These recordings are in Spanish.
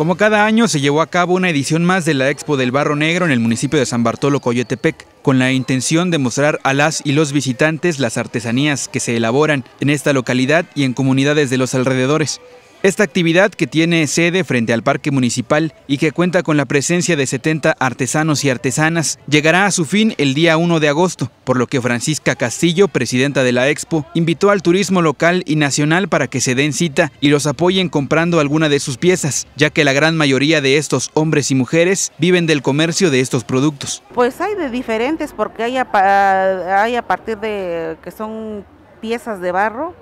Como cada año, se llevó a cabo una edición más de la Expo del Barro Negro en el municipio de San Bartolo, Coyotepec, con la intención de mostrar a las y los visitantes las artesanías que se elaboran en esta localidad y en comunidades de los alrededores. Esta actividad, que tiene sede frente al Parque Municipal y que cuenta con la presencia de 70 artesanos y artesanas, llegará a su fin el día 1 de agosto, por lo que Francisca Castillo, presidenta de la Expo, invitó al turismo local y nacional para que se den cita y los apoyen comprando alguna de sus piezas, ya que la gran mayoría de estos hombres y mujeres viven del comercio de estos productos. Pues hay de diferentes, porque hay a, hay a partir de que son piezas de barro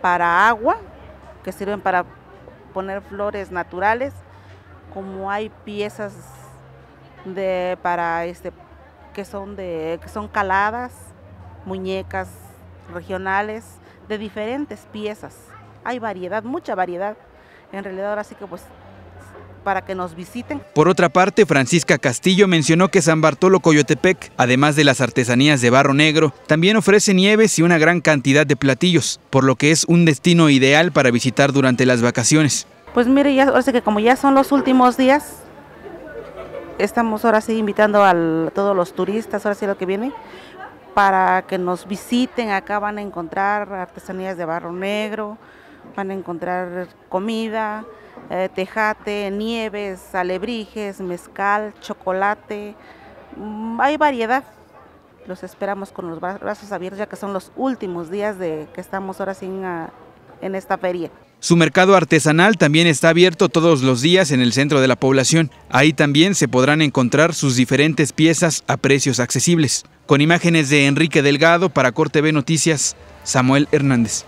para agua, que sirven para poner flores naturales, como hay piezas de para este que son de que son caladas, muñecas regionales de diferentes piezas. Hay variedad, mucha variedad. En realidad ahora sí que pues para que nos visiten. Por otra parte, Francisca Castillo mencionó que San Bartolo Coyotepec, además de las artesanías de barro negro, también ofrece nieves y una gran cantidad de platillos, por lo que es un destino ideal para visitar durante las vacaciones. Pues mire, ya, ahora que como ya son los últimos días, estamos ahora sí invitando a todos los turistas, ahora sí lo que viene, para que nos visiten. Acá van a encontrar artesanías de barro negro, van a encontrar comida, eh, tejate, nieves, alebrijes, mezcal, chocolate. Mm, hay variedad. Los esperamos con los brazos abiertos ya que son los últimos días de que estamos ahora sin en esta feria. Su mercado artesanal también está abierto todos los días en el centro de la población. Ahí también se podrán encontrar sus diferentes piezas a precios accesibles. Con imágenes de Enrique Delgado para Corte B Noticias, Samuel Hernández.